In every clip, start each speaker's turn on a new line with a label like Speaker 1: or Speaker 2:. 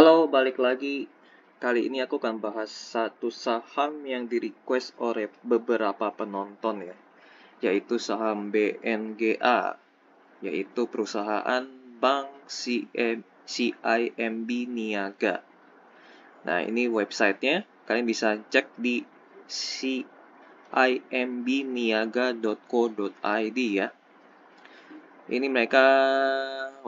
Speaker 1: Halo, balik lagi. Kali ini aku akan bahas satu saham yang di request oleh beberapa penonton ya, yaitu saham BNGA, yaitu perusahaan Bank CIMB Niaga. Nah, ini websitenya. Kalian bisa cek di cimbniaga.co.id ya. Ini mereka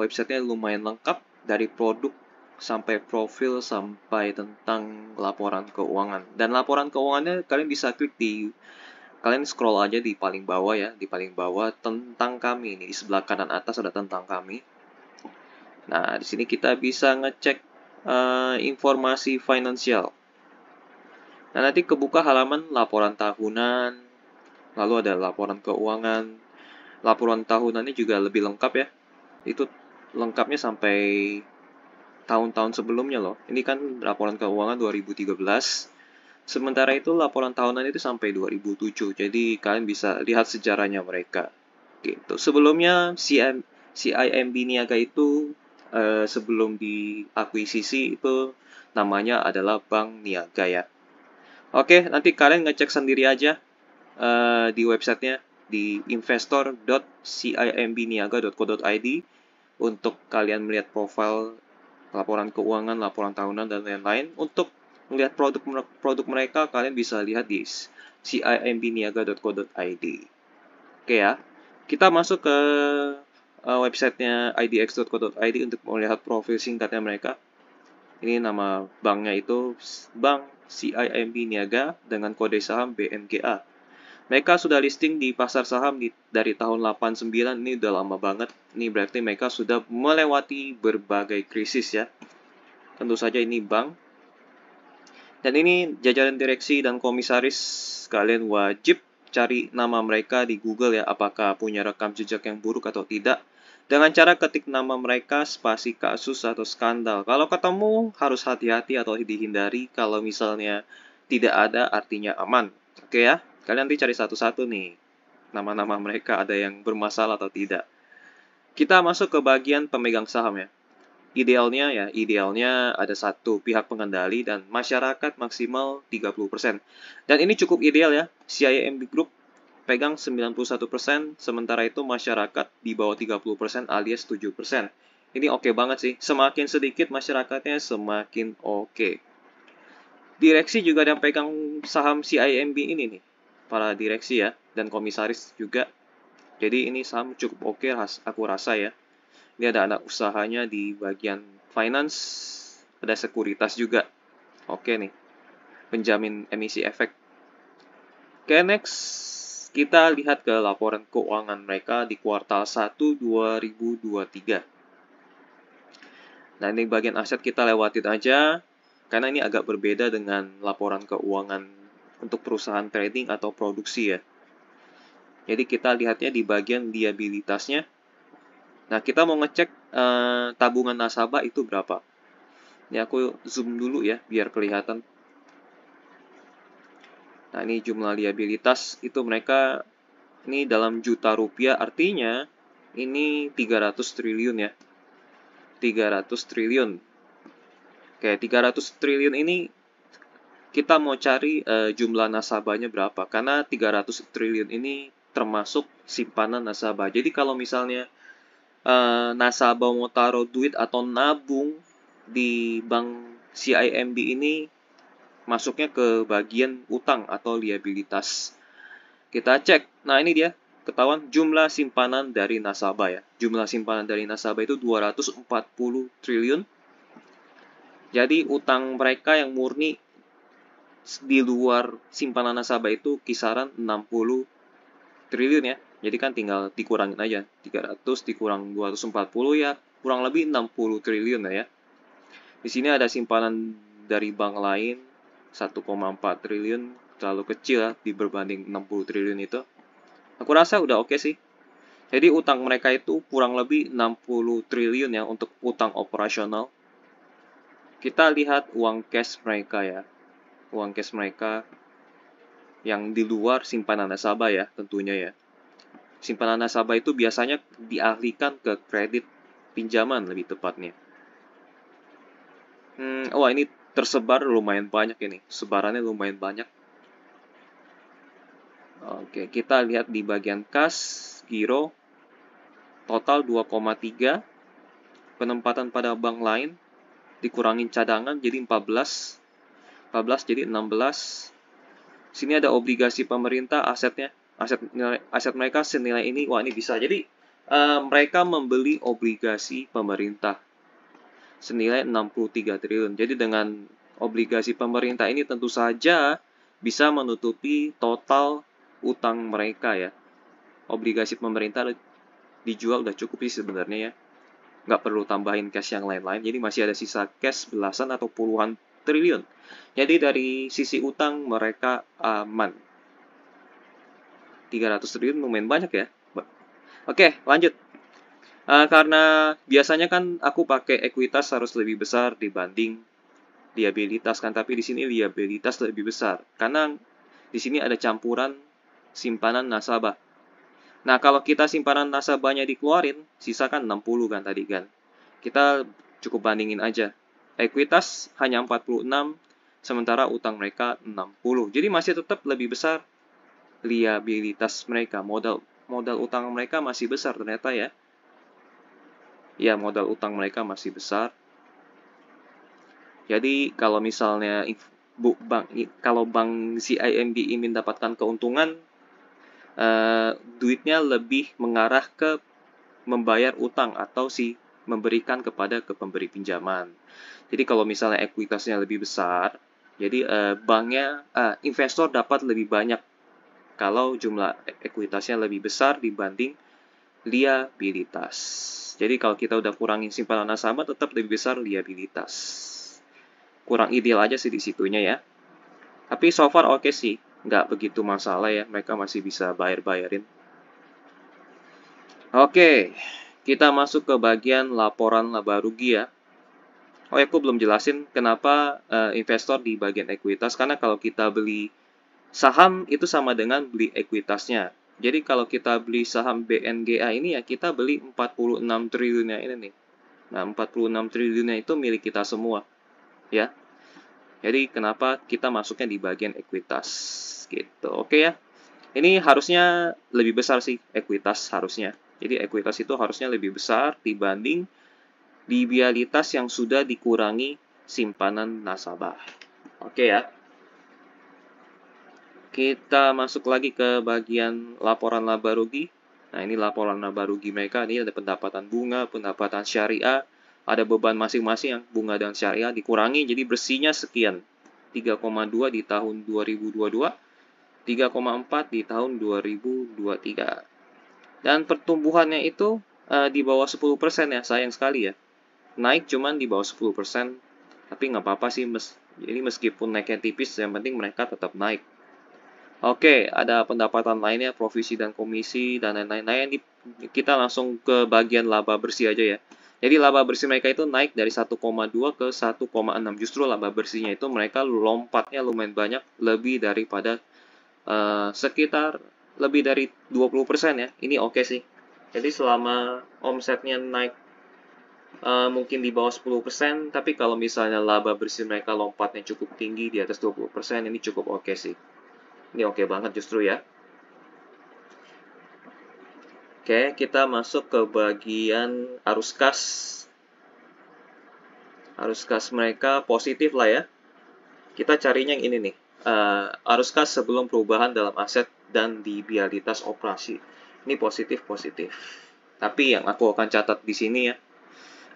Speaker 1: websitenya lumayan lengkap dari produk sampai profil sampai tentang laporan keuangan. Dan laporan keuangannya kalian bisa klik di kalian scroll aja di paling bawah ya, di paling bawah tentang kami ini di sebelah kanan atas ada tentang kami. Nah, di sini kita bisa ngecek uh, informasi finansial. Nah, nanti kebuka halaman laporan tahunan, lalu ada laporan keuangan. Laporan tahunannya juga lebih lengkap ya. Itu lengkapnya sampai tahun-tahun sebelumnya loh. Ini kan laporan keuangan 2013. Sementara itu laporan tahunan itu sampai 2007. Jadi kalian bisa lihat sejarahnya mereka. Gitu. Sebelumnya CIM, CIMB Niaga itu eh, sebelum diakuisisi itu namanya adalah Bank Niaga ya. Oke, nanti kalian ngecek sendiri aja uh, di websitenya di investor.cimbniaga.co.id untuk kalian melihat profil laporan keuangan, laporan tahunan, dan lain-lain. Untuk melihat produk, produk mereka, kalian bisa lihat di cimbniaga.co.id. Oke ya, kita masuk ke uh, websitenya idx.co.id untuk melihat profil singkatnya mereka. Ini nama banknya itu Bank CIMB Niaga dengan kode saham BNGA. Mereka sudah listing di pasar saham di, dari tahun 89 ini udah lama banget. Ini berarti mereka sudah melewati berbagai krisis ya. Tentu saja ini bank. Dan ini jajaran direksi dan komisaris kalian wajib cari nama mereka di Google ya apakah punya rekam jejak yang buruk atau tidak. Dengan cara ketik nama mereka spasi kasus atau skandal. Kalau ketemu harus hati-hati atau dihindari kalau misalnya tidak ada artinya aman. Oke ya. Kalian nanti cari satu-satu nih, nama-nama mereka ada yang bermasalah atau tidak. Kita masuk ke bagian pemegang saham ya. Idealnya ya, idealnya ada satu pihak pengendali dan masyarakat maksimal 30%. Dan ini cukup ideal ya, CIMB Group pegang 91%, sementara itu masyarakat di bawah 30% alias 7%. Ini oke okay banget sih, semakin sedikit masyarakatnya semakin oke. Okay. Direksi juga ada yang pegang saham CIMB ini nih para direksi ya, dan komisaris juga. Jadi ini saham cukup oke okay, aku rasa ya. Ini ada anak usahanya di bagian finance, ada sekuritas juga. Oke okay nih, penjamin emisi efek. Oke okay, next, kita lihat ke laporan keuangan mereka di kuartal 1 2023. Nah ini bagian aset kita lewatin aja, karena ini agak berbeda dengan laporan keuangan untuk perusahaan trading atau produksi ya. Jadi kita lihatnya di bagian liabilitasnya. Nah, kita mau ngecek uh, tabungan nasabah itu berapa. Ini aku zoom dulu ya, biar kelihatan. Nah, ini jumlah liabilitas itu mereka ini dalam juta rupiah artinya ini 300 triliun ya. 300 triliun. Oke, 300 triliun ini kita mau cari uh, jumlah nasabahnya berapa karena 300 triliun ini termasuk simpanan nasabah. Jadi kalau misalnya uh, nasabah mau taruh duit atau nabung di bank CIMB ini masuknya ke bagian utang atau liabilitas. Kita cek. Nah, ini dia ketahuan jumlah simpanan dari nasabah ya. Jumlah simpanan dari nasabah itu 240 triliun. Jadi utang mereka yang murni di luar simpanan nasabah itu kisaran 60 triliun ya. Jadi kan tinggal dikurangin aja. 300 dikurang 240 ya, kurang lebih 60 triliun ya. Di sini ada simpanan dari bank lain 1,4 triliun terlalu kecil ya, diberbanding 60 triliun itu. Aku rasa udah oke okay sih. Jadi utang mereka itu kurang lebih 60 triliun ya untuk utang operasional. Kita lihat uang cash mereka ya uang cash mereka yang di luar simpanan nasabah ya tentunya ya. Simpanan nasabah itu biasanya dialihkan ke kredit pinjaman lebih tepatnya. Hmm, wah ini tersebar lumayan banyak ini, sebarannya lumayan banyak. Oke, kita lihat di bagian kas, giro, total 2,3, penempatan pada bank lain, dikurangin cadangan jadi 14, 14 jadi 16. Sini ada obligasi pemerintah asetnya, aset aset mereka senilai ini. Wah, ini bisa. Jadi uh, mereka membeli obligasi pemerintah senilai 63 triliun. Jadi dengan obligasi pemerintah ini tentu saja bisa menutupi total utang mereka ya. Obligasi pemerintah dijual udah cukup sih sebenarnya ya. Nggak perlu tambahin cash yang lain-lain. Jadi masih ada sisa cash belasan atau puluhan triliun. Jadi dari sisi utang mereka aman. 300 triliun lumayan banyak ya. Oke, lanjut. Uh, karena biasanya kan aku pakai ekuitas harus lebih besar dibanding liabilitas kan, tapi di sini liabilitas lebih besar. Karena di sini ada campuran simpanan nasabah. Nah, kalau kita simpanan nasabahnya dikeluarin, kan 60 kan tadi kan. Kita cukup bandingin aja. Ekuitas hanya 46, sementara utang mereka 60. Jadi masih tetap lebih besar liabilitas mereka, modal modal utang mereka masih besar ternyata ya. Ya, modal utang mereka masih besar. Jadi kalau misalnya bu, bank kalau bank CIMB ini ingin mendapatkan keuntungan uh, duitnya lebih mengarah ke membayar utang atau si memberikan kepada ke pemberi pinjaman. Jadi kalau misalnya ekuitasnya lebih besar, jadi uh, banknya uh, investor dapat lebih banyak kalau jumlah ekuitasnya lebih besar dibanding liabilitas. Jadi kalau kita udah kurangin simpanan nasabah tetap lebih besar liabilitas. Kurang ideal aja sih di situnya ya. Tapi so far oke okay sih, nggak begitu masalah ya, mereka masih bisa bayar-bayarin. Oke, okay. kita masuk ke bagian laporan laba rugi ya. Oh ya, aku belum jelasin kenapa uh, investor di bagian ekuitas karena kalau kita beli saham itu sama dengan beli ekuitasnya. Jadi kalau kita beli saham BNGA ini ya kita beli 46 triliunnya ini nih. Nah, 46 triliunnya itu milik kita semua. Ya. Jadi kenapa kita masuknya di bagian ekuitas gitu. Oke ya. Ini harusnya lebih besar sih ekuitas harusnya. Jadi ekuitas itu harusnya lebih besar dibanding bibialitas yang sudah dikurangi simpanan nasabah. Oke ya. Kita masuk lagi ke bagian laporan laba rugi. Nah, ini laporan laba rugi mereka. Ini ada pendapatan bunga, pendapatan syariah, ada beban masing-masing yang bunga dan syariah dikurangi jadi bersihnya sekian 3,2 di tahun 2022 3,4 di tahun 2023 dan pertumbuhannya itu uh, di bawah 10% ya sayang sekali ya naik cuman di bawah 10%, persen, tapi nggak apa-apa sih, mes jadi meskipun naiknya tipis, yang penting mereka tetap naik. Oke, ada pendapatan lainnya, provisi dan komisi, dan lain-lain. Nah, kita langsung ke bagian laba bersih aja ya. Jadi laba bersih mereka itu naik dari 1,2 ke 1,6. Justru laba bersihnya itu mereka lompatnya lumayan banyak, lebih daripada uh, sekitar lebih dari 20% persen ya. Ini oke okay sih. Jadi selama omsetnya naik uh, mungkin di bawah 10%, tapi kalau misalnya laba bersih mereka lompatnya cukup tinggi di atas 20%, ini cukup oke okay sih. Ini oke okay banget justru ya. Oke, okay, kita masuk ke bagian arus kas. Arus kas mereka positif lah ya. Kita carinya yang ini nih. Uh, arus kas sebelum perubahan dalam aset dan di biaritas operasi. Ini positif-positif. Tapi yang aku akan catat di sini ya,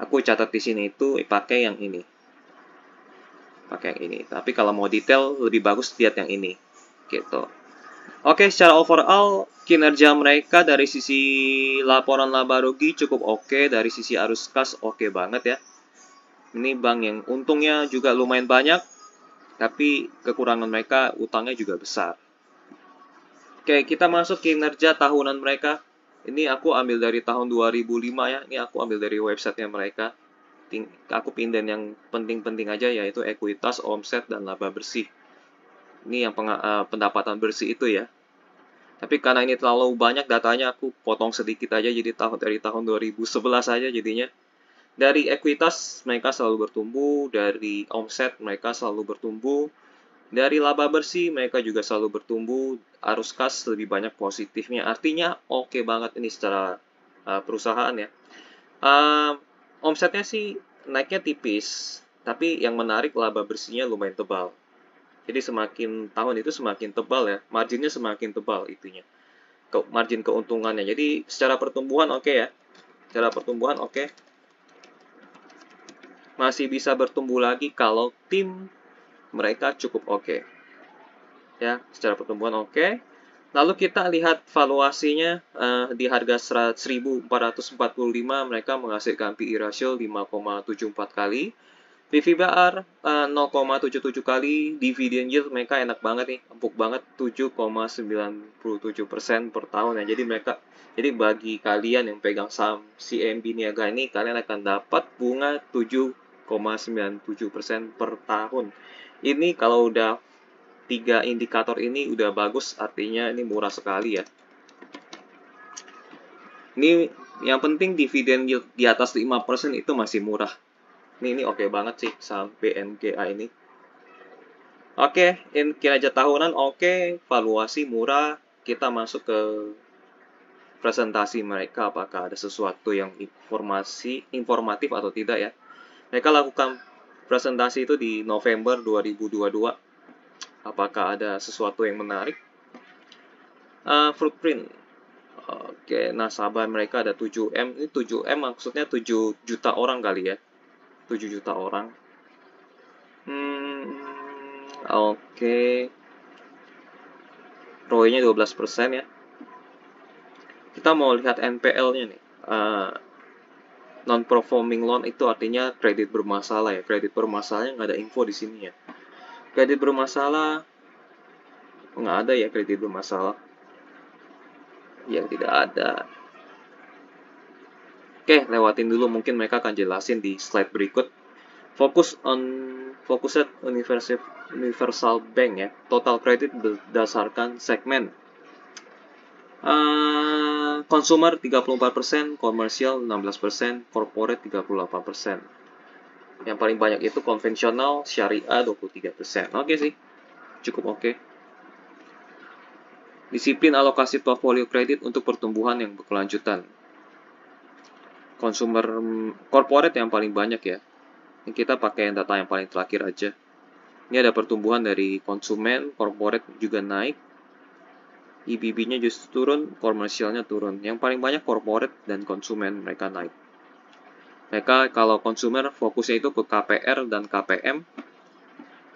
Speaker 1: aku catat di sini itu pakai yang ini pakai yang ini tapi kalau mau detail lebih bagus lihat yang ini gitu oke secara overall kinerja mereka dari sisi laporan laba rugi cukup oke dari sisi arus kas oke banget ya ini bank yang untungnya juga lumayan banyak tapi kekurangan mereka utangnya juga besar oke kita masuk kinerja tahunan mereka ini aku ambil dari tahun 2005 ya. Ini aku ambil dari websitenya mereka. aku pindahin yang penting-penting aja yaitu ekuitas, omset, dan laba bersih. Ini yang uh, pendapatan bersih itu ya. Tapi karena ini terlalu banyak datanya aku potong sedikit aja jadi tahun dari tahun 2011 aja jadinya. Dari ekuitas mereka selalu bertumbuh, dari omset mereka selalu bertumbuh, dari laba bersih, mereka juga selalu bertumbuh, arus kas lebih banyak positifnya. Artinya oke okay banget ini secara uh, perusahaan ya. Uh, omsetnya sih naiknya tipis, tapi yang menarik laba bersihnya lumayan tebal. Jadi semakin tahun itu semakin tebal ya, marginnya semakin tebal itunya. Ke, margin keuntungannya. Jadi secara pertumbuhan oke okay ya. Secara pertumbuhan oke. Okay. Masih bisa bertumbuh lagi kalau tim mereka cukup oke. Okay. Ya, secara pertumbuhan oke. Okay. Lalu kita lihat valuasinya uh, di harga 1.445 mereka menghasilkan PI e ratio 5,74 kali. PVBR uh, 0,77 kali, dividend yield mereka enak banget nih, empuk banget 7,97% per tahun ya. Jadi mereka jadi bagi kalian yang pegang saham CMB Niaga ini kalian akan dapat bunga 7,97% per tahun ini kalau udah tiga indikator ini udah bagus artinya ini murah sekali ya ini yang penting dividen yield di atas 5% itu masih murah ini ini oke okay banget sih saham BMGA ini Oke, okay, kira kinerja tahunan oke, okay, valuasi murah. Kita masuk ke presentasi mereka apakah ada sesuatu yang informasi informatif atau tidak ya. Mereka lakukan presentasi itu di November 2022. Apakah ada sesuatu yang menarik? Uh, footprint. Oke, okay, sahabat mereka ada 7M. Ini 7M maksudnya 7 juta orang kali ya. 7 juta orang. Hmm, oke. Okay. ROI-nya 12% ya. Kita mau lihat NPL-nya nih. Uh, non-performing loan itu artinya kredit bermasalah ya. Kredit bermasalahnya nggak ada info di sini ya. Kredit bermasalah nggak ada ya kredit bermasalah. Yang tidak ada. Oke, lewatin dulu mungkin mereka akan jelasin di slide berikut. Fokus on fokus universal universal bank ya. Total kredit berdasarkan segmen uh, consumer 34%, komersial 16%, corporate 38%. Yang paling banyak itu konvensional, syariah 23%. Oke okay sih, cukup oke. Okay. Disiplin alokasi portfolio kredit untuk pertumbuhan yang berkelanjutan. Consumer mm, corporate yang paling banyak ya. Ini kita pakai data yang paling terakhir aja. Ini ada pertumbuhan dari konsumen, corporate juga naik, IBB-nya e justru turun, komersialnya turun. Yang paling banyak corporate dan konsumen mereka naik. Mereka kalau konsumer fokusnya itu ke KPR dan KPM.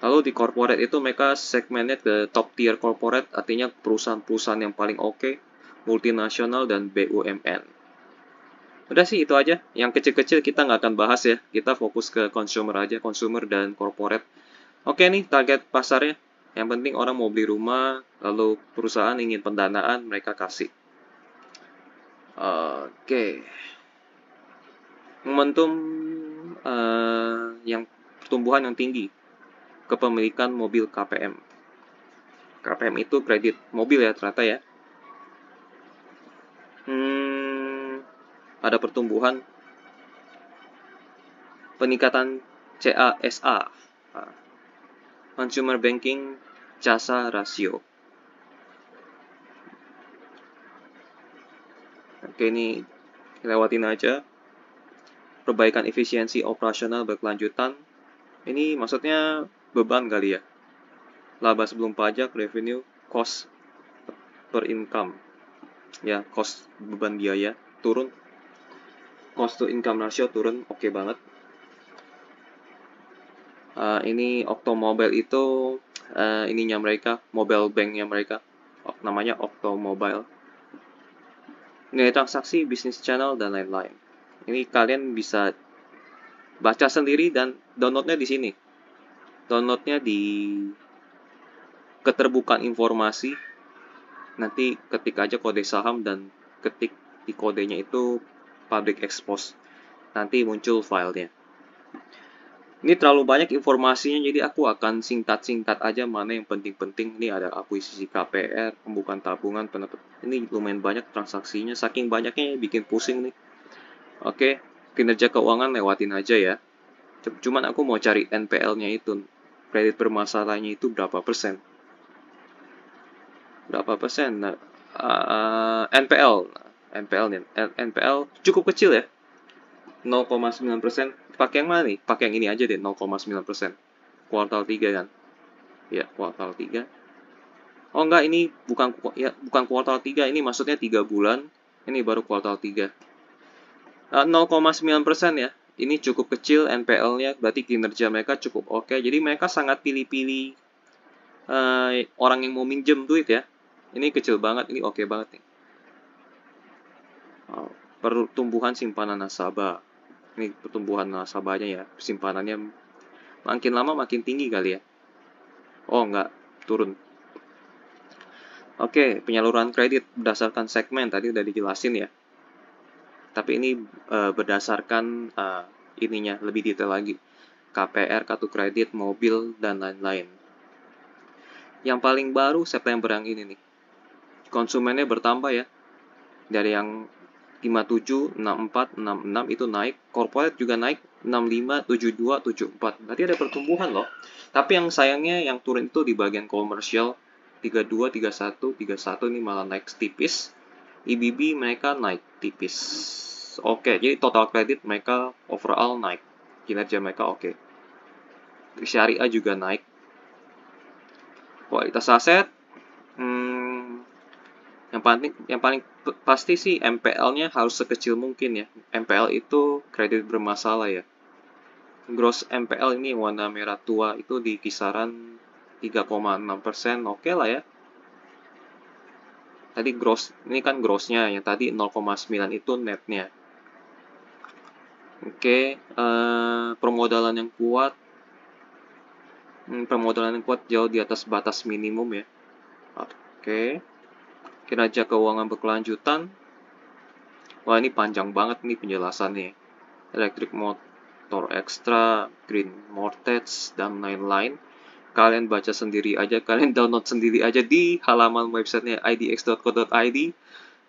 Speaker 1: Lalu di corporate itu mereka segmennya ke top tier corporate, artinya perusahaan-perusahaan yang paling oke, okay, multinasional dan BUMN. Udah sih itu aja. Yang kecil-kecil kita nggak akan bahas ya. Kita fokus ke consumer aja, consumer dan corporate. Oke nih target pasarnya yang penting orang mau beli rumah, lalu perusahaan ingin pendanaan, mereka kasih. Oke. Okay. Momentum uh, yang pertumbuhan yang tinggi kepemilikan mobil KPM. KPM itu kredit mobil ya ternyata ya. Hmm, ada pertumbuhan peningkatan CASA Consumer Banking Jasa Rasio. Oke, ini lewatin aja. Perbaikan efisiensi operasional berkelanjutan. Ini maksudnya beban kali ya. Laba sebelum pajak, revenue, cost per income. Ya, cost beban biaya turun. Cost to income ratio turun, oke okay banget uh, ini Octomobile itu uh, ininya mereka, mobile banknya mereka, namanya Octomobile. Nilai transaksi, bisnis channel, dan lain-lain. Ini kalian bisa baca sendiri dan downloadnya di sini. Downloadnya di keterbukaan informasi. Nanti ketik aja kode saham dan ketik di kodenya itu public expose. Nanti muncul filenya. Ini terlalu banyak informasinya, jadi aku akan singkat-singkat aja mana yang penting-penting. Ini ada akuisisi KPR, pembukaan tabungan, pendapat. Ini lumayan banyak transaksinya, saking banyaknya bikin pusing nih. Oke, kinerja keuangan lewatin aja ya. Cuman aku mau cari NPL-nya itu, kredit bermasalahnya itu berapa persen. Berapa persen? Nah, uh, eh, NPL, NPL nih, NPL cukup kecil ya, 0,9 persen Pakai yang mana nih? Pakai yang ini aja deh, 0,9%. Kuartal 3 kan? Ya, kuartal 3. Oh enggak, ini bukan ya bukan kuartal 3, ini maksudnya 3 bulan. Ini baru kuartal 3. Uh, 0,9% ya. Ini cukup kecil NPL-nya, berarti kinerja mereka cukup oke. Okay. Jadi mereka sangat pilih-pilih uh, orang yang mau minjem duit ya. Ini kecil banget, ini oke okay banget nih. Oh, pertumbuhan simpanan nasabah ini pertumbuhan nasabahnya ya simpanannya makin lama makin tinggi kali ya oh nggak turun Oke, penyaluran kredit berdasarkan segmen tadi udah dijelasin ya. Tapi ini e, berdasarkan e, ininya lebih detail lagi. KPR, kartu kredit, mobil, dan lain-lain. Yang paling baru September yang ini nih. Konsumennya bertambah ya. Dari yang 57, 64, 66 itu naik. Corporate juga naik 65, 72, 74. Berarti ada pertumbuhan loh. Tapi yang sayangnya yang turun itu di bagian komersial 32, 31, 31 ini malah naik tipis. IBB e mereka naik tipis. Oke, jadi total kredit mereka overall naik. Kinerja mereka oke. Syariah juga naik. Kualitas aset yang paling yang paling pasti sih MPL-nya harus sekecil mungkin ya. MPL itu kredit bermasalah ya. Gross MPL ini warna merah tua itu di kisaran 3,6 persen, oke okay lah ya. Tadi gross, ini kan grossnya, yang tadi 0,9 itu netnya. Oke, okay, eh, permodalan yang kuat, hmm, permodalan yang kuat jauh di atas batas minimum ya. Oke. Okay kinerja keuangan berkelanjutan. Wah ini panjang banget nih penjelasannya. Electric motor extra, green mortgage, dan lain-lain. Kalian baca sendiri aja, kalian download sendiri aja di halaman websitenya idx.co.id.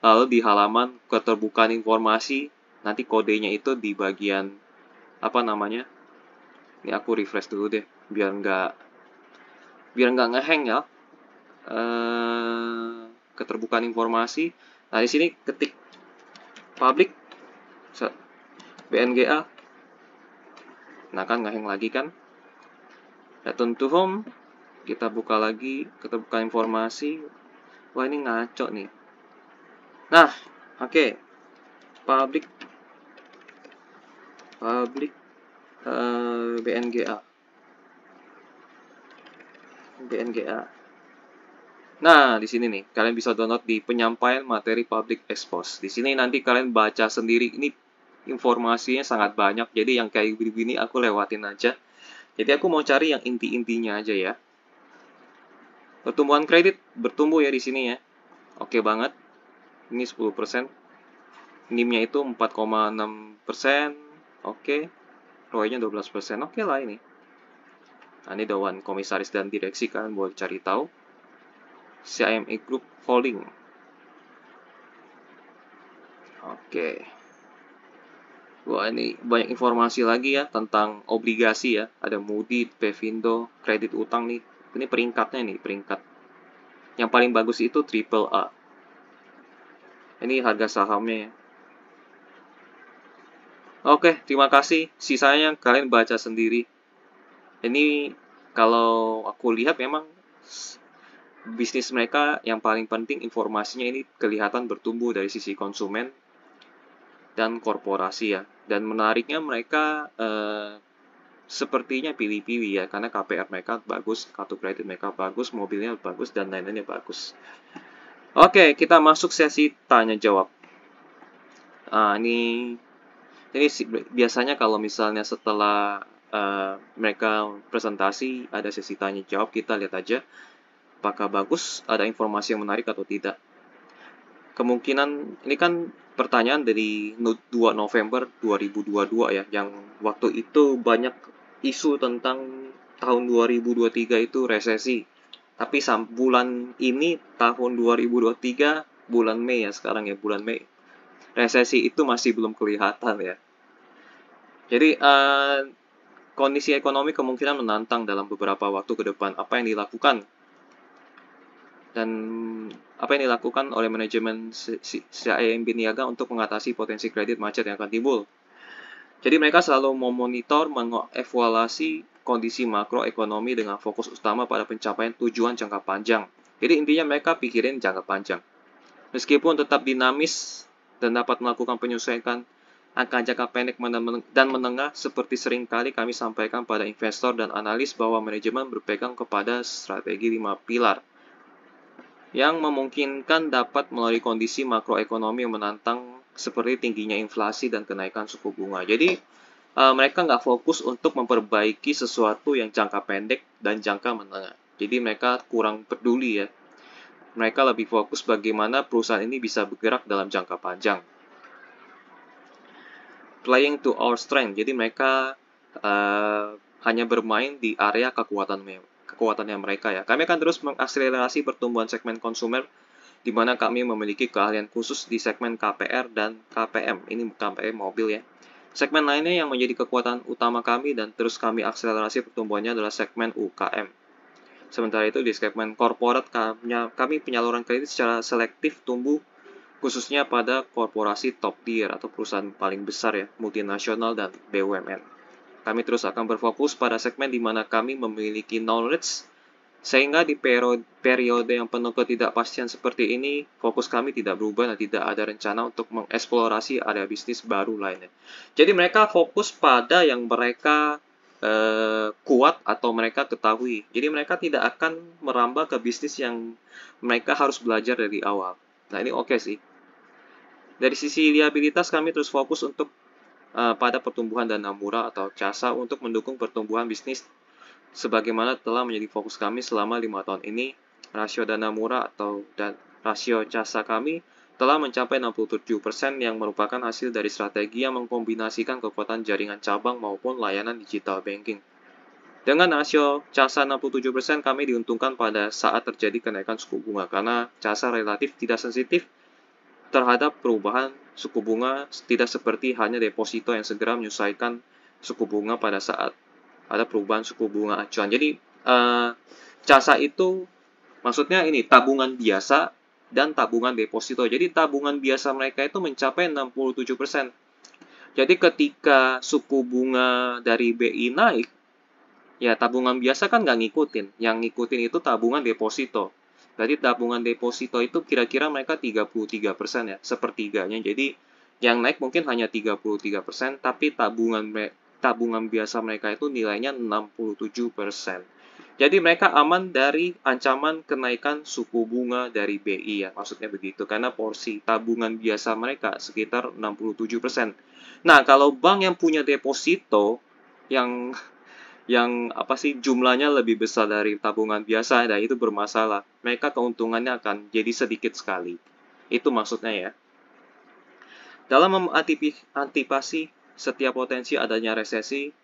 Speaker 1: Lalu di halaman keterbukaan informasi, nanti kodenya itu di bagian apa namanya? Ini aku refresh dulu deh, biar nggak biar nggak ngeheng ya. Uh, keterbukaan informasi. Nah, di sini ketik public BNGA. Nah, kan ngeheng lagi kan. Return nah, to home, kita buka lagi keterbukaan informasi. Wah, ini ngaco nih. Nah, oke. Okay. Public public uh, eh, BNGA. BNGA. Nah, di sini nih, kalian bisa download di penyampaian materi public expose. Di sini nanti kalian baca sendiri, ini informasinya sangat banyak, jadi yang kayak begini aku lewatin aja. Jadi aku mau cari yang inti-intinya aja ya. Pertumbuhan kredit bertumbuh ya di sini ya. Oke banget. Ini 10%. NIM-nya itu 4,6%. Oke. ROI-nya 12%. Oke lah ini. Nah, ini Dewan Komisaris dan Direksi kalian boleh cari tahu. CIME Group Holding. Oke. Wah ini banyak informasi lagi ya tentang obligasi ya. Ada Moody, Pevindo, kredit utang nih. Ini peringkatnya nih, peringkat. Yang paling bagus itu triple A. Ini harga sahamnya ya. Oke, terima kasih. Sisanya kalian baca sendiri. Ini kalau aku lihat memang bisnis mereka yang paling penting informasinya ini kelihatan bertumbuh dari sisi konsumen dan korporasi ya. Dan menariknya mereka eh, sepertinya pilih-pilih ya karena KPR mereka bagus, kartu kredit mereka bagus, mobilnya bagus dan lain-lainnya bagus. Oke, kita masuk sesi tanya jawab. Nah, ini ini biasanya kalau misalnya setelah uh, mereka presentasi ada sesi tanya jawab kita lihat aja apakah bagus, ada informasi yang menarik atau tidak. Kemungkinan ini kan pertanyaan dari 2 November 2022 ya, yang waktu itu banyak isu tentang tahun 2023 itu resesi. Tapi bulan ini tahun 2023 bulan Mei ya sekarang ya bulan Mei. Resesi itu masih belum kelihatan ya. Jadi uh, kondisi ekonomi kemungkinan menantang dalam beberapa waktu ke depan. Apa yang dilakukan dan apa yang dilakukan oleh manajemen CIMB Niaga untuk mengatasi potensi kredit macet yang akan timbul. Jadi mereka selalu memonitor, mengevaluasi kondisi makroekonomi dengan fokus utama pada pencapaian tujuan jangka panjang. Jadi intinya mereka pikirin jangka panjang. Meskipun tetap dinamis dan dapat melakukan penyesuaian angka jangka pendek dan menengah seperti seringkali kami sampaikan pada investor dan analis bahwa manajemen berpegang kepada strategi 5 pilar yang memungkinkan dapat melalui kondisi makroekonomi yang menantang seperti tingginya inflasi dan kenaikan suku bunga. Jadi e, mereka nggak fokus untuk memperbaiki sesuatu yang jangka pendek dan jangka menengah. Jadi mereka kurang peduli ya. Mereka lebih fokus bagaimana perusahaan ini bisa bergerak dalam jangka panjang. Playing to our strength. Jadi mereka e, hanya bermain di area kekuatan kekuatannya mereka ya. Kami akan terus mengakselerasi pertumbuhan segmen konsumer di mana kami memiliki keahlian khusus di segmen KPR dan KPM. Ini KPM mobil ya. Segmen lainnya yang menjadi kekuatan utama kami dan terus kami akselerasi pertumbuhannya adalah segmen UKM. Sementara itu di segmen korporat kami penyaluran kredit secara selektif tumbuh khususnya pada korporasi top tier atau perusahaan paling besar ya, multinasional dan BUMN. Kami terus akan berfokus pada segmen di mana kami memiliki knowledge, sehingga di periode yang penuh ketidakpastian seperti ini, fokus kami tidak berubah dan tidak ada rencana untuk mengeksplorasi area bisnis baru lainnya. Jadi mereka fokus pada yang mereka eh, kuat atau mereka ketahui. Jadi mereka tidak akan merambah ke bisnis yang mereka harus belajar dari awal. Nah ini oke okay sih. Dari sisi liabilitas kami terus fokus untuk Eh, pada pertumbuhan dana murah atau CASA untuk mendukung pertumbuhan bisnis sebagaimana telah menjadi fokus kami selama lima tahun ini. Rasio dana murah atau dan rasio CASA kami telah mencapai 67% yang merupakan hasil dari strategi yang mengkombinasikan kekuatan jaringan cabang maupun layanan digital banking. Dengan rasio CASA 67% kami diuntungkan pada saat terjadi kenaikan suku bunga karena CASA relatif tidak sensitif terhadap perubahan Suku bunga tidak seperti hanya deposito yang segera menyesuaikan suku bunga pada saat ada perubahan suku bunga acuan. Jadi uh, casa itu maksudnya ini tabungan biasa dan tabungan deposito. Jadi tabungan biasa mereka itu mencapai 67%. Jadi ketika suku bunga dari BI naik, ya tabungan biasa kan nggak ngikutin. Yang ngikutin itu tabungan deposito. Berarti tabungan deposito itu kira-kira mereka 33% ya, sepertiganya. Jadi yang naik mungkin hanya 33%, tapi tabungan tabungan biasa mereka itu nilainya 67%. Jadi mereka aman dari ancaman kenaikan suku bunga dari BI ya, maksudnya begitu. Karena porsi tabungan biasa mereka sekitar 67%. Nah, kalau bank yang punya deposito yang yang apa sih jumlahnya lebih besar dari tabungan biasa dan itu bermasalah. Mereka keuntungannya akan jadi sedikit sekali. Itu maksudnya ya. Dalam mengantisipasi setiap potensi adanya resesi,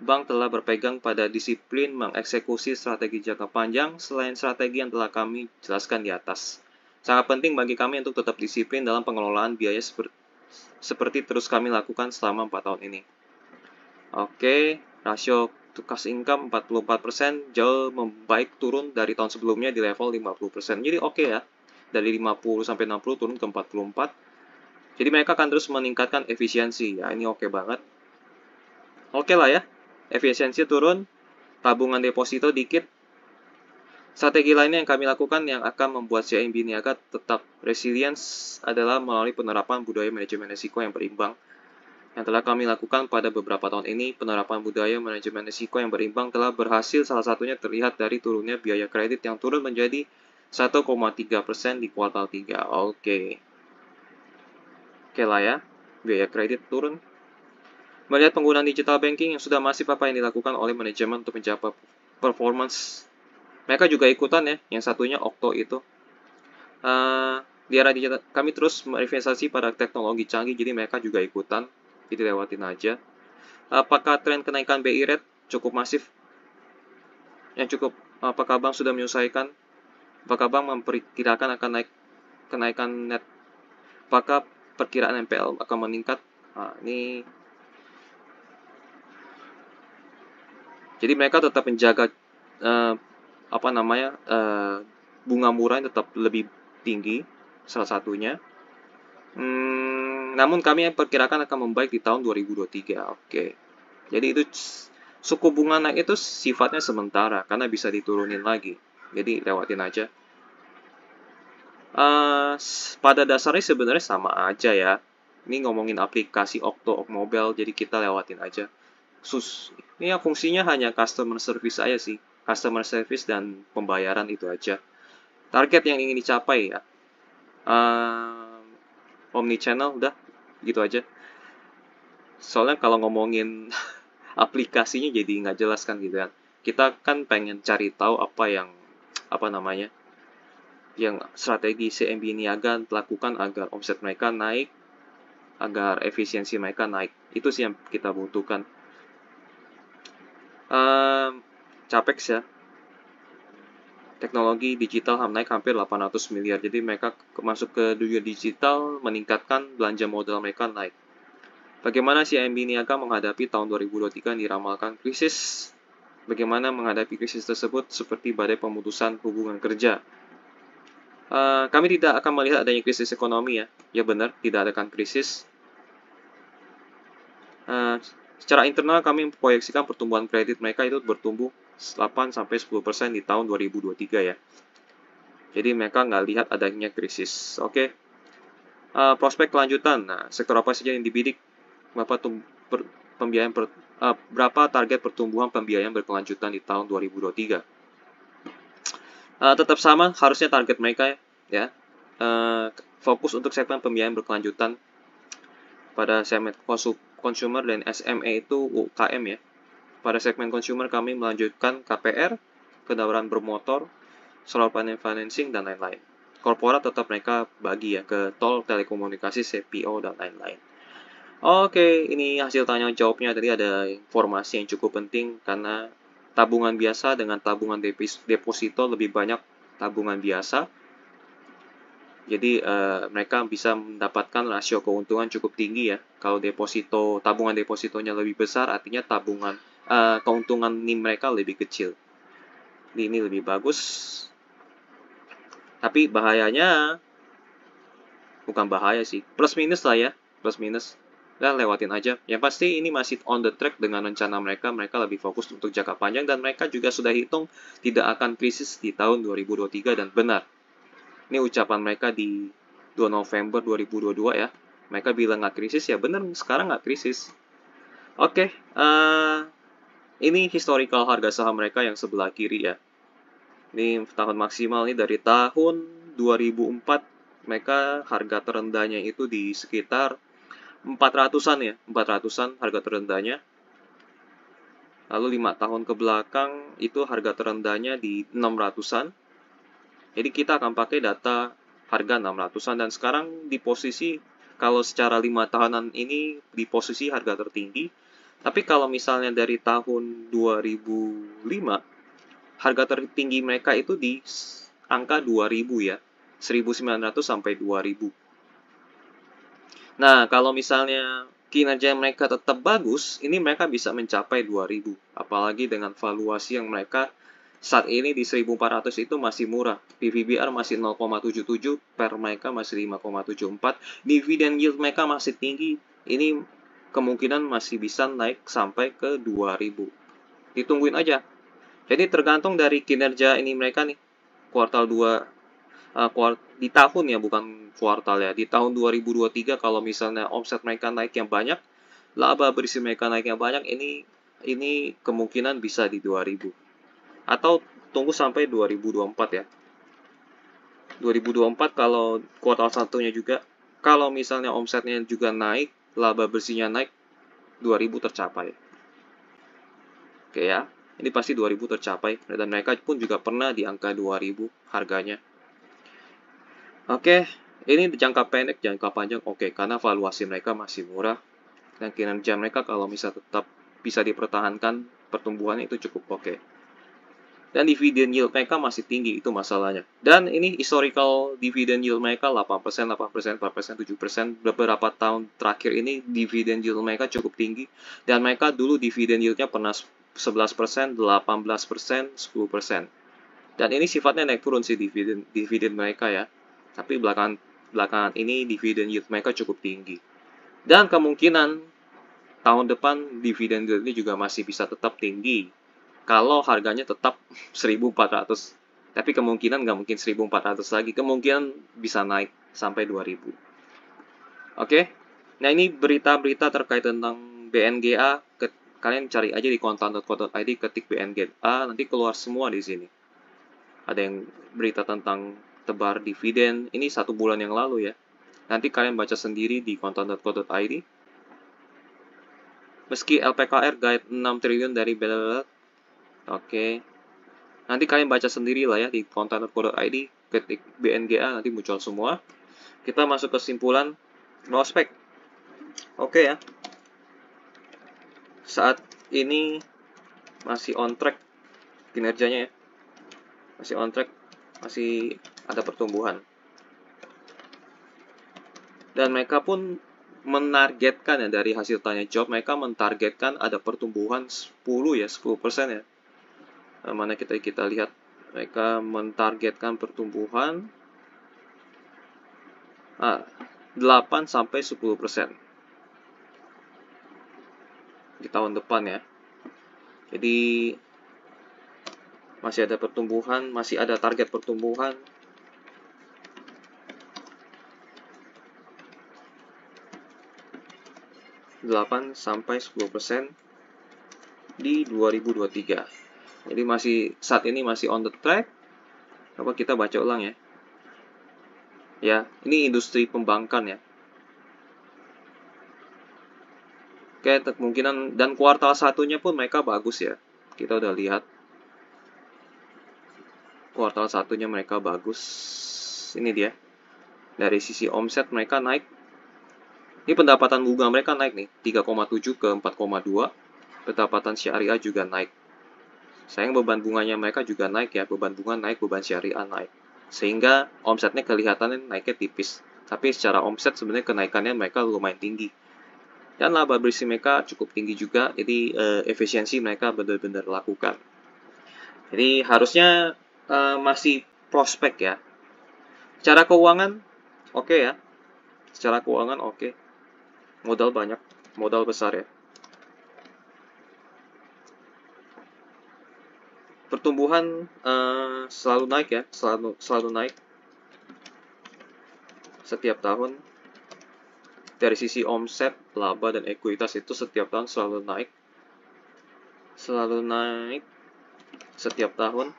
Speaker 1: bank telah berpegang pada disiplin mengeksekusi strategi jangka panjang selain strategi yang telah kami jelaskan di atas. Sangat penting bagi kami untuk tetap disiplin dalam pengelolaan biaya seperti, terus kami lakukan selama 4 tahun ini. Oke, rasio cost income 44%, jauh membaik turun dari tahun sebelumnya di level 50%. Jadi oke okay ya, dari 50 sampai 60 turun ke 44. Jadi mereka akan terus meningkatkan efisiensi. Ya, ini oke okay banget. Oke okay lah ya, efisiensi turun, tabungan deposito dikit. Strategi lainnya yang kami lakukan yang akan membuat CIMB Niaga tetap resilience adalah melalui penerapan budaya manajemen risiko yang berimbang yang telah kami lakukan pada beberapa tahun ini, penerapan budaya manajemen risiko yang berimbang telah berhasil salah satunya terlihat dari turunnya biaya kredit yang turun menjadi 1,3% di kuartal 3. Oke. Okay. Oke okay lah ya, biaya kredit turun. Melihat penggunaan digital banking yang sudah masih apa yang dilakukan oleh manajemen untuk mencapai performance. Mereka juga ikutan ya, yang satunya Okto itu. Uh, di era digital, kami terus merevisasi pada teknologi canggih, jadi mereka juga ikutan jadi lewatin aja. Apakah tren kenaikan BI rate cukup masif? Yang cukup, apakah bank sudah menyelesaikan? Apakah bank memperkirakan akan naik kenaikan net? Apakah perkiraan NPL akan meningkat? Nah, ini jadi mereka tetap menjaga uh, apa namanya Uh, bunga murah yang tetap lebih tinggi salah satunya. Hmm, namun kami yang perkirakan akan membaik di tahun 2023. Oke. Jadi itu suku bunga naik itu sifatnya sementara karena bisa diturunin lagi. Jadi lewatin aja. Uh, pada dasarnya sebenarnya sama aja ya. Ini ngomongin aplikasi Octo Mobile jadi kita lewatin aja. Sus, ini ya fungsinya hanya customer service aja sih. Customer service dan pembayaran itu aja. Target yang ingin dicapai ya. Uh, omni channel udah gitu aja soalnya kalau ngomongin aplikasinya jadi nggak jelas kan gitu kan kita kan pengen cari tahu apa yang apa namanya yang strategi CMB ini Niaga lakukan agar omset mereka naik agar efisiensi mereka naik itu sih yang kita butuhkan um, sih ya teknologi digital naik hampir 800 miliar. Jadi mereka masuk ke dunia digital meningkatkan belanja modal mereka naik. Bagaimana CIMB Niaga menghadapi tahun 2023 yang diramalkan krisis? Bagaimana menghadapi krisis tersebut seperti badai pemutusan hubungan kerja? Uh, kami tidak akan melihat adanya krisis ekonomi ya. Ya benar, tidak ada kan krisis. Uh, Secara internal kami proyeksikan pertumbuhan kredit mereka itu bertumbuh 8 sampai 10% di tahun 2023 ya. Jadi mereka nggak lihat adanya krisis. Oke. Okay. Uh, eh, prospek kelanjutan. Nah, sektor apa saja yang dibidik? Berapa per, pembiayaan per, uh, berapa target pertumbuhan pembiayaan berkelanjutan di tahun 2023? Uh, eh, tetap sama harusnya target mereka ya. Uh, fokus untuk segmen pembiayaan berkelanjutan pada segmen konsumsi consumer dan SME itu UKM ya. Pada segmen consumer kami melanjutkan KPR, kendaraan bermotor, solar panel financing, dan lain-lain. Korporat tetap mereka bagi ya ke tol, telekomunikasi, CPO, dan lain-lain. Oke, ini hasil tanya jawabnya. Tadi ada informasi yang cukup penting karena tabungan biasa dengan tabungan deposito lebih banyak tabungan biasa jadi uh, mereka bisa mendapatkan rasio keuntungan cukup tinggi ya. Kalau deposito tabungan depositonya lebih besar, artinya tabungan uh, keuntungan ini mereka lebih kecil. Ini, ini lebih bagus. Tapi bahayanya bukan bahaya sih, plus minus lah ya, plus minus. Nah, lewatin aja. Yang pasti ini masih on the track dengan rencana mereka. Mereka lebih fokus untuk jangka panjang dan mereka juga sudah hitung tidak akan krisis di tahun 2023 dan benar ini ucapan mereka di 2 November 2022 ya. Mereka bilang nggak krisis, ya bener sekarang nggak krisis. Oke, okay, uh, eh, ini historical harga saham mereka yang sebelah kiri ya. Ini tahun maksimal ini dari tahun 2004 mereka harga terendahnya itu di sekitar 400-an ya, 400-an harga terendahnya. Lalu 5 tahun ke belakang itu harga terendahnya di 600-an. Jadi kita akan pakai data harga 600-an dan sekarang di posisi kalau secara lima tahunan ini di posisi harga tertinggi. Tapi kalau misalnya dari tahun 2005 harga tertinggi mereka itu di angka 2000 ya. 1900 sampai 2000. Nah, kalau misalnya kinerja mereka tetap bagus, ini mereka bisa mencapai 2000, apalagi dengan valuasi yang mereka saat ini di 1400 itu masih murah. PVBR masih 0,77, per mereka masih 5,74, dividen yield mereka masih tinggi. Ini kemungkinan masih bisa naik sampai ke 2000. Ditungguin aja. Jadi tergantung dari kinerja ini mereka nih. Kuartal 2 uh, eh, kuart di tahun ya bukan kuartal ya. Di tahun 2023 kalau misalnya omset mereka naik yang banyak, laba bersih mereka naik yang banyak, ini ini kemungkinan bisa di 2000 atau tunggu sampai 2024 ya. 2024 kalau kuartal satunya juga kalau misalnya omsetnya juga naik, laba bersihnya naik 2000 tercapai. Oke ya. Ini pasti 2000 tercapai dan mereka pun juga pernah di angka 2000 harganya. Oke, ini jangka pendek, jangka panjang oke karena valuasi mereka masih murah dan kinerja mereka kalau bisa tetap bisa dipertahankan pertumbuhannya itu cukup oke. Dan dividen yield mereka masih tinggi, itu masalahnya. Dan ini historical dividen yield mereka 8%, 8%, 4%, 7%. Beberapa tahun terakhir ini dividen yield mereka cukup tinggi. Dan mereka dulu dividen yieldnya pernah 11%, 18%, 10%. Dan ini sifatnya naik turun sih dividen dividen mereka ya. Tapi belakangan belakangan ini dividen yield mereka cukup tinggi. Dan kemungkinan tahun depan dividen yield ini juga masih bisa tetap tinggi kalau harganya tetap 1400 tapi kemungkinan nggak mungkin 1400 lagi kemungkinan bisa naik sampai 2000 oke okay? nah ini berita-berita terkait tentang BNGA kalian cari aja di kontan.co.id ketik BNGA nanti keluar semua di sini ada yang berita tentang tebar dividen ini satu bulan yang lalu ya nanti kalian baca sendiri di kontan.co.id meski LPKR guide 6 triliun dari belalat Oke. Okay. Nanti kalian baca sendiri lah ya di container.id ketik BNGA nanti muncul semua. Kita masuk ke simpulan prospek. Oke okay ya. Saat ini masih on track kinerjanya ya. Masih on track, masih ada pertumbuhan. Dan mereka pun menargetkan ya dari hasil tanya jawab mereka mentargetkan ada pertumbuhan 10 ya 10 persen ya Eh, mana kita kita lihat mereka mentargetkan pertumbuhan ah, 8 sampai 10 persen di tahun depan ya. Jadi masih ada pertumbuhan, masih ada target pertumbuhan. delapan sampai sepuluh persen di 2023. Jadi masih saat ini masih on the track. Coba kita baca ulang ya. Ya, ini industri pembangkan ya. Oke, kemungkinan dan kuartal satunya pun mereka bagus ya. Kita udah lihat kuartal satunya mereka bagus. Ini dia. Dari sisi omset mereka naik. Ini pendapatan bunga mereka naik nih, 3,7 ke 4,2. Pendapatan syariah juga naik Sayang beban bunganya mereka juga naik ya, beban bunga naik, beban syariah naik. Sehingga omsetnya kelihatan naiknya tipis. Tapi secara omset sebenarnya kenaikannya mereka lumayan tinggi. Dan laba bersih mereka cukup tinggi juga, jadi uh, efisiensi mereka benar-benar lakukan. Jadi harusnya uh, masih prospek ya. Secara keuangan, oke okay ya. Secara keuangan oke. Okay. Modal banyak, modal besar ya. pertumbuhan uh, selalu naik ya, selalu selalu naik setiap tahun. Dari sisi omset, laba dan ekuitas itu setiap tahun selalu naik. Selalu naik setiap tahun.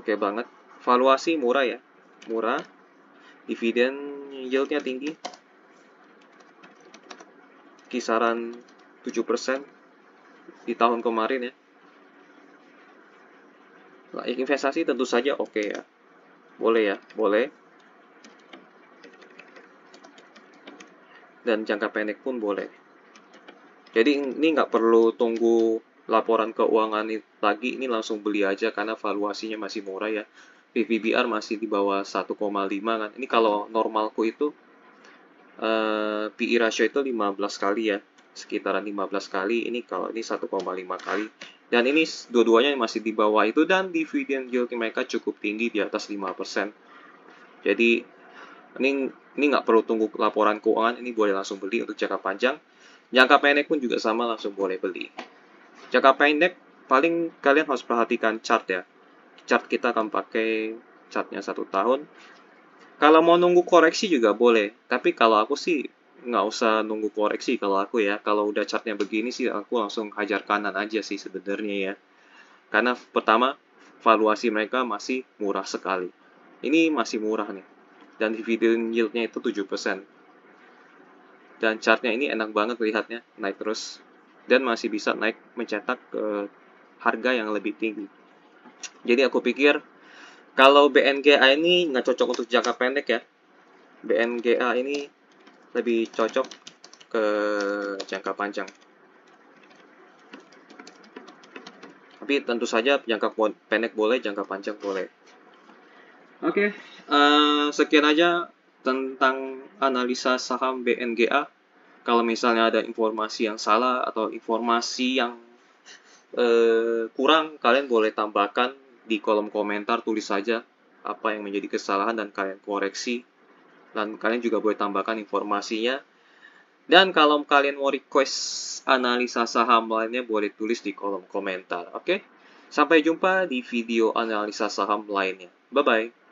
Speaker 1: Oke okay banget. Valuasi murah ya, murah. Dividen yieldnya tinggi. Kisaran 7% di tahun kemarin ya. Nah, investasi tentu saja oke okay ya. Boleh ya, boleh. Dan jangka pendek pun boleh. Jadi ini nggak perlu tunggu laporan keuangan lagi, ini langsung beli aja karena valuasinya masih murah ya. PVBR masih di bawah 1,5 kan. Ini kalau normalku itu eh, PI e ratio itu 15 kali ya sekitaran 15 kali. Ini kalau ini 1,5 kali. Dan ini dua-duanya masih di bawah itu dan dividend yield mereka cukup tinggi di atas 5%. Jadi ini ini nggak perlu tunggu laporan keuangan, ini boleh langsung beli untuk jangka panjang. Jangka pendek pun juga sama langsung boleh beli. Jangka pendek paling kalian harus perhatikan chart ya. Chart kita akan pakai chartnya satu tahun. Kalau mau nunggu koreksi juga boleh, tapi kalau aku sih nggak usah nunggu koreksi kalau aku ya. Kalau udah chartnya begini sih aku langsung hajar kanan aja sih sebenarnya ya. Karena pertama valuasi mereka masih murah sekali. Ini masih murah nih. Dan dividend yieldnya itu 7%. Dan chartnya ini enak banget lihatnya, naik terus. Dan masih bisa naik mencetak ke harga yang lebih tinggi. Jadi aku pikir kalau BNGA ini nggak cocok untuk jangka pendek ya. BNGA ini lebih cocok ke jangka panjang. Tapi tentu saja jangka pendek boleh, jangka panjang boleh. Oke, okay, uh, eh, sekian aja tentang analisa saham BNGA. Kalau misalnya ada informasi yang salah atau informasi yang uh, kurang, kalian boleh tambahkan di kolom komentar, tulis saja apa yang menjadi kesalahan dan kalian koreksi dan kalian juga boleh tambahkan informasinya. Dan kalau kalian mau request analisa saham lainnya, boleh tulis di kolom komentar. Oke, sampai jumpa di video analisa saham lainnya. Bye bye.